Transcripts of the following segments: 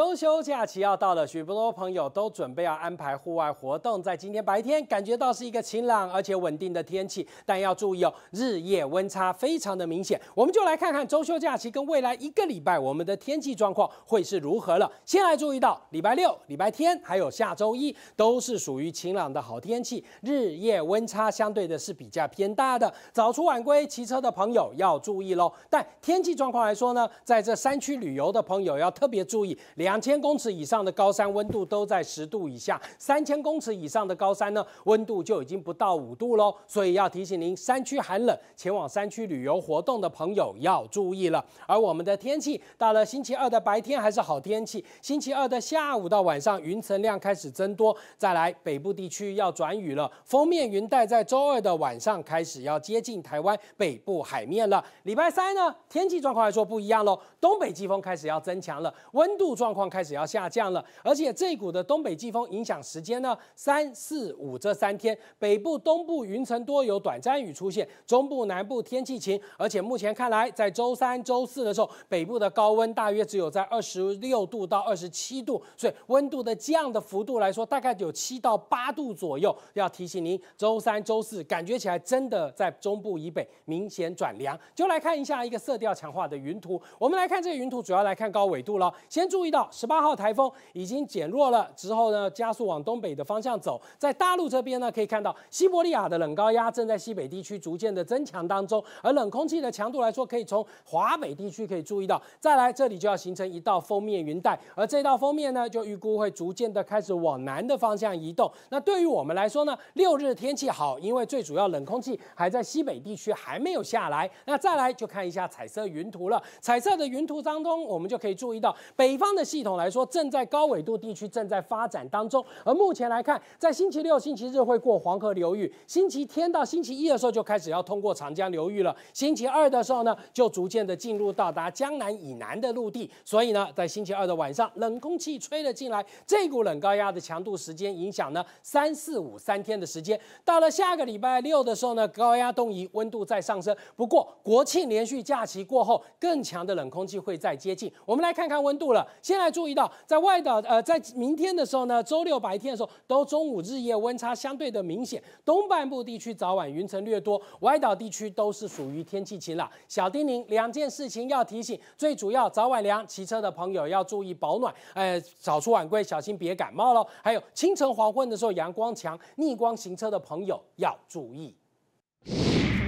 周休假期要到了，许多朋友都准备要安排户外活动。在今天白天，感觉到是一个晴朗而且稳定的天气，但要注意哦，日夜温差非常的明显。我们就来看看周休假期跟未来一个礼拜我们的天气状况会是如何了。先来注意到礼拜六、礼拜天，还有下周一，都是属于晴朗的好天气，日夜温差相对的是比较偏大的，早出晚归骑车的朋友要注意喽。但天气状况来说呢，在这山区旅游的朋友要特别注意两。两千公尺以上的高山温度都在十度以下，三千公尺以上的高山呢，温度就已经不到五度喽。所以要提醒您，山区寒冷，前往山区旅游活动的朋友要注意了。而我们的天气到了星期二的白天还是好天气，星期二的下午到晚上云层量开始增多，再来北部地区要转雨了。封面云带在周二的晚上开始要接近台湾北部海面了。礼拜三呢，天气状况来说不一样喽，东北季风开始要增强了，温度状。状况开始要下降了，而且这股的东北季风影响时间呢，三四五这三天，北部、东部云层多，有短暂雨出现，中部、南部天气晴。而且目前看来，在周三、周四的时候，北部的高温大约只有在二十六度到二十七度，所以温度的降的幅度来说，大概有七到八度左右。要提醒您，周三、周四感觉起来真的在中部以北明显转凉。就来看一下一个色调强化的云图，我们来看这个云图，主要来看高纬度了，先注意到。十八号台风已经减弱了，之后呢加速往东北的方向走。在大陆这边呢，可以看到西伯利亚的冷高压正在西北地区逐渐的增强当中，而冷空气的强度来说，可以从华北地区可以注意到。再来这里就要形成一道封面云带，而这道封面呢，就预估会逐渐的开始往南的方向移动。那对于我们来说呢，六日天气好，因为最主要冷空气还在西北地区还没有下来。那再来就看一下彩色云图了，彩色的云图当中，我们就可以注意到北方的。系统来说，正在高纬度地区正在发展当中，而目前来看，在星期六、星期日会过黄河流域，星期天到星期一的时候就开始要通过长江流域了，星期二的时候呢，就逐渐的进入到达江南以南的陆地，所以呢，在星期二的晚上，冷空气吹了进来，这股冷高压的强度、时间影响呢，三四五三天的时间，到了下个礼拜六的时候呢，高压东移，温度在上升，不过国庆连续假期过后，更强的冷空气会再接近，我们来看看温度了，现。再注意到，在外岛，呃，在明天的时候呢，周六白天的时候，都中午日夜温差相对的明显，东半部地区早晚云层略多，外岛地区都是属于天气晴朗。小叮咛，两件事情要提醒，最主要早晚凉，骑车的朋友要注意保暖，哎，早出晚归小心别感冒喽。还有清晨黄昏的时候阳光强，逆光行车的朋友要注意。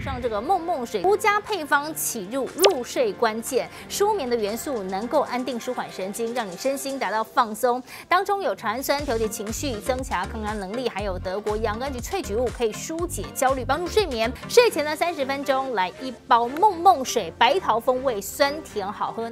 上这个梦梦水独家配方，起入入睡关键，舒眠的元素能够安定舒缓神经，让你身心达到放松。当中有茶氨酸调节情绪，增强抗压能力，还有德国洋甘菊萃取物可以疏解焦虑，帮助睡眠。睡前的三十分钟来一包梦梦水，白桃风味，酸甜好喝。